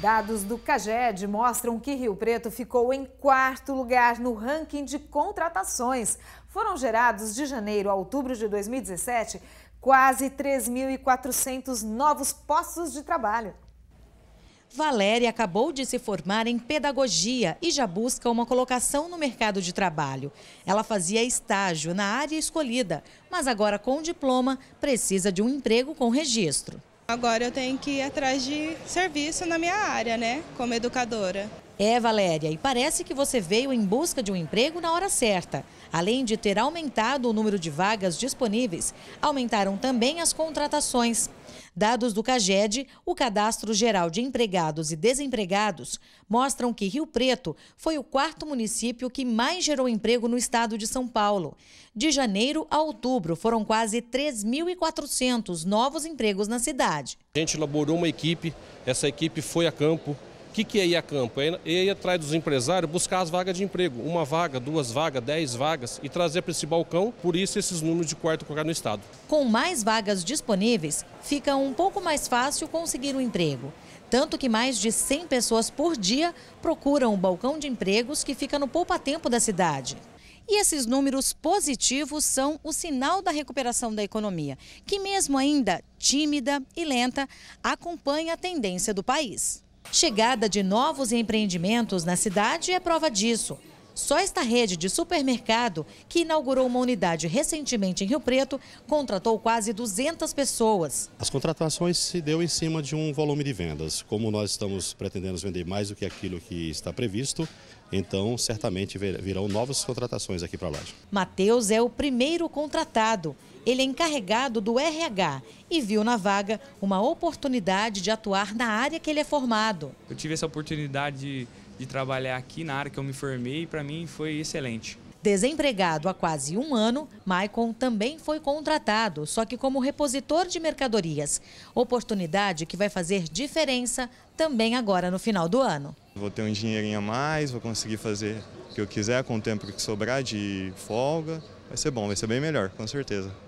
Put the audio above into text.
Dados do CAGED mostram que Rio Preto ficou em quarto lugar no ranking de contratações. Foram gerados de janeiro a outubro de 2017 quase 3.400 novos postos de trabalho. Valéria acabou de se formar em pedagogia e já busca uma colocação no mercado de trabalho. Ela fazia estágio na área escolhida, mas agora com diploma precisa de um emprego com registro. Agora eu tenho que ir atrás de serviço na minha área, né, como educadora. É, Valéria, e parece que você veio em busca de um emprego na hora certa. Além de ter aumentado o número de vagas disponíveis, aumentaram também as contratações. Dados do CAGED, o Cadastro Geral de Empregados e Desempregados, mostram que Rio Preto foi o quarto município que mais gerou emprego no estado de São Paulo. De janeiro a outubro, foram quase 3.400 novos empregos na cidade. A gente elaborou uma equipe, essa equipe foi a campo, o que, que é ir a campo? É, é ir atrás dos empresários buscar as vagas de emprego. Uma vaga, duas vagas, dez vagas e trazer para esse balcão. Por isso, esses números de quarto colocado no Estado. Com mais vagas disponíveis, fica um pouco mais fácil conseguir um emprego. Tanto que mais de 100 pessoas por dia procuram o balcão de empregos que fica no poupa-tempo da cidade. E esses números positivos são o sinal da recuperação da economia, que mesmo ainda tímida e lenta, acompanha a tendência do país. Chegada de novos empreendimentos na cidade é prova disso. Só esta rede de supermercado, que inaugurou uma unidade recentemente em Rio Preto, contratou quase 200 pessoas. As contratações se deu em cima de um volume de vendas. Como nós estamos pretendendo vender mais do que aquilo que está previsto, então, certamente virão novas contratações aqui para a Laje. Matheus é o primeiro contratado. Ele é encarregado do RH e viu na vaga uma oportunidade de atuar na área que ele é formado. Eu tive essa oportunidade de, de trabalhar aqui na área que eu me formei e para mim foi excelente. Desempregado há quase um ano, Maicon também foi contratado, só que como repositor de mercadorias. Oportunidade que vai fazer diferença também agora no final do ano. Vou ter um dinheirinho a mais, vou conseguir fazer o que eu quiser com o tempo que sobrar de folga. Vai ser bom, vai ser bem melhor, com certeza.